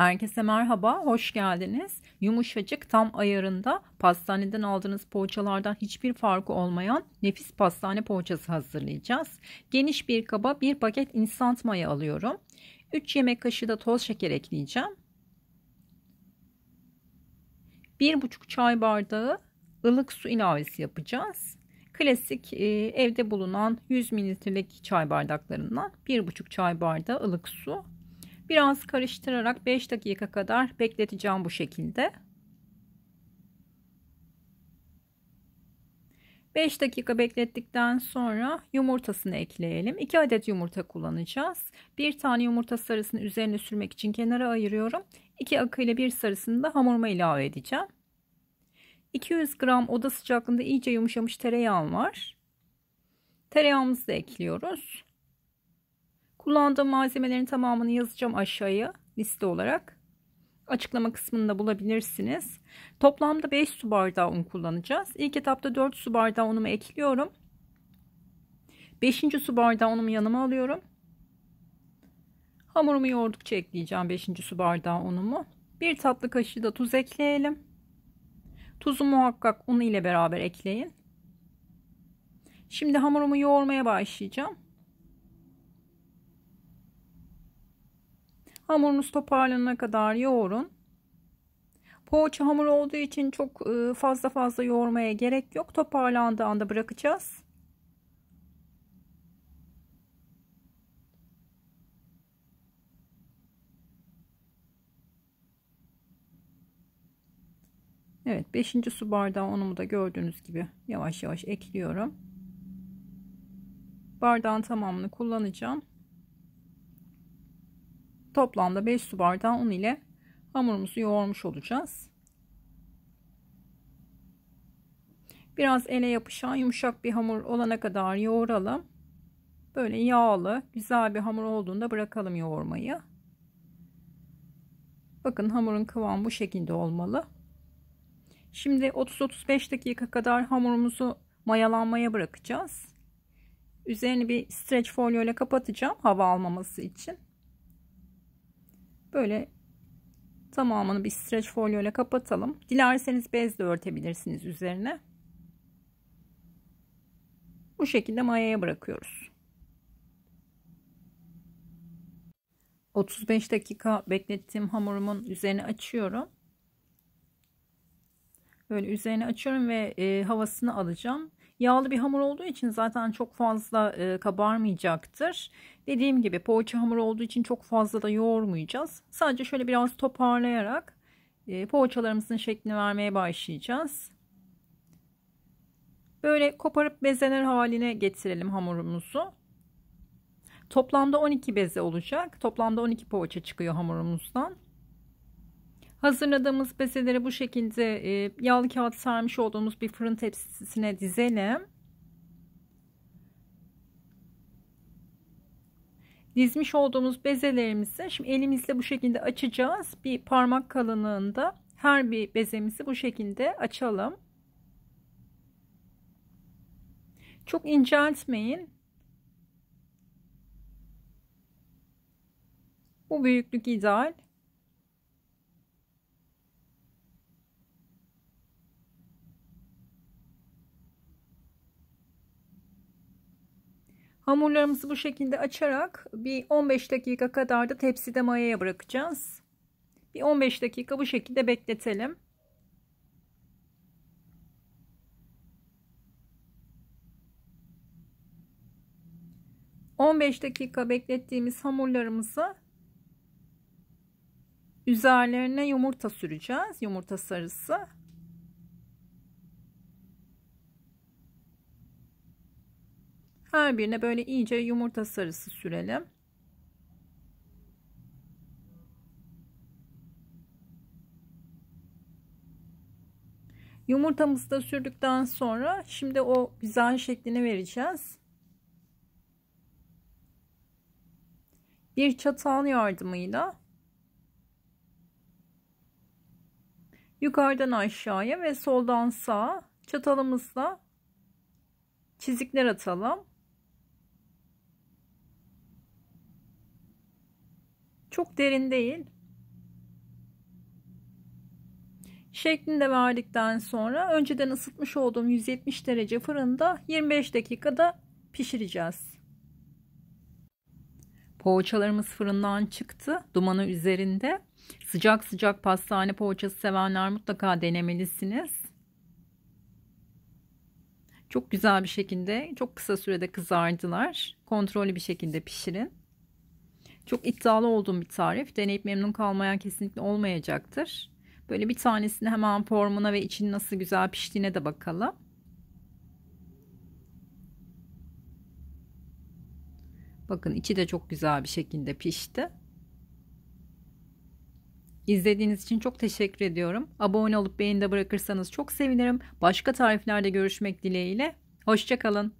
Herkese merhaba, hoş geldiniz. Yumuşacık tam ayarında pastaneden aldığınız poğaçalardan hiçbir farkı olmayan nefis pastane poğaçası hazırlayacağız. Geniş bir kaba bir paket instant maya alıyorum. 3 yemek kaşığı da toz şeker ekleyeceğim. 1,5 çay bardağı ılık su ilavesi yapacağız. Klasik e, evde bulunan 100 mililitrelik çay bardaklarından 1,5 çay bardağı ılık su Biraz karıştırarak 5 dakika kadar bekleteceğim bu şekilde. 5 dakika beklettikten sonra yumurtasını ekleyelim. 2 adet yumurta kullanacağız. 1 tane yumurta sarısını üzerine sürmek için kenara ayırıyorum. 2 akı ile 1 sarısını da hamuruma ilave edeceğim. 200 gram oda sıcaklığında iyice yumuşamış tereyağım var. Tereyağımızı da ekliyoruz. Kullandığım malzemelerin tamamını yazacağım aşağıya liste olarak. Açıklama kısmında bulabilirsiniz. Toplamda 5 su bardağı un kullanacağız. İlk etapta 4 su bardağı unumu ekliyorum. 5. su bardağı unumu yanıma alıyorum. Hamurumu yoğurdukça ekleyeceğim 5. su bardağı unumu. 1 tatlı kaşığı da tuz ekleyelim. Tuzu muhakkak un ile beraber ekleyin. Şimdi hamurumu yoğurmaya başlayacağım. Hamurunuz toparlanana kadar yoğurun. Poğaça hamur olduğu için çok e, fazla fazla yoğurmaya gerek yok. Toparlandığı anda bırakacağız. Evet 5. su bardağı unumu da gördüğünüz gibi yavaş yavaş ekliyorum. Bardağın tamamını kullanacağım. Toplamda 5 su bardağı un ile hamurumuzu yoğurmuş olacağız. Biraz ele yapışan yumuşak bir hamur olana kadar yoğuralım. Böyle yağlı güzel bir hamur olduğunda bırakalım yoğurmayı. Bakın hamurun kıvamı bu şekilde olmalı. Şimdi 30-35 dakika kadar hamurumuzu mayalanmaya bırakacağız. Üzerini bir streç folyo ile kapatacağım hava almaması için. Böyle tamamını bir streç folyo ile kapatalım. Dilerseniz bezle örtebilirsiniz üzerine. Bu şekilde mayaya bırakıyoruz. 35 dakika beklettiğim hamurumun üzerine açıyorum. Böyle üzerine açıyorum ve e, havasını alacağım. Yağlı bir hamur olduğu için zaten çok fazla e, kabarmayacaktır. Dediğim gibi poğaça hamuru olduğu için çok fazla da yoğurmayacağız. Sadece şöyle biraz toparlayarak e, poğaçalarımızın şeklini vermeye başlayacağız. Böyle koparıp bezeler haline getirelim hamurumuzu. Toplamda 12 beze olacak. Toplamda 12 poğaça çıkıyor hamurumuzdan. Hazırladığımız bezeleri bu şekilde e, yağlı kağıt sermiş olduğumuz bir fırın tepsisine dizelim. Dizmiş olduğumuz bezelerimizi şimdi elimizle bu şekilde açacağız. Bir parmak kalınlığında her bir bezemizi bu şekilde açalım. Çok inceltmeyin. Bu büyüklük ideal. Hamurlarımızı bu şekilde açarak bir 15 dakika kadar da tepside mayaya bırakacağız. Bir 15 dakika bu şekilde bekletelim. ...15 dakika beklettiğimiz hamurlarımızı... ...üzerlerine yumurta süreceğiz. Yumurta sarısı. Her birine böyle iyice yumurta sarısı sürelim. Yumurtamızı da sürdükten sonra şimdi o güzel şeklini vereceğiz. Bir çatal yardımıyla yukarıdan aşağıya ve soldan sağa çatalımızla çizikler atalım. Çok derin değil. Şeklinde verdikten sonra önceden ısıtmış olduğum 170 derece fırında 25 dakikada pişireceğiz. Poğaçalarımız fırından çıktı. Dumanı üzerinde. Sıcak sıcak pastane poğaçası sevenler mutlaka denemelisiniz. Çok güzel bir şekilde, çok kısa sürede kızardılar. Kontrollü bir şekilde pişirin. Çok iddialı olduğum bir tarif. Deneyip memnun kalmayan kesinlikle olmayacaktır. Böyle bir tanesini hemen formuna ve için nasıl güzel piştiğine de bakalım. Bakın içi de çok güzel bir şekilde pişti. İzlediğiniz için çok teşekkür ediyorum. Abone olup beğeni de bırakırsanız çok sevinirim. Başka tariflerde görüşmek dileğiyle. Hoşçakalın.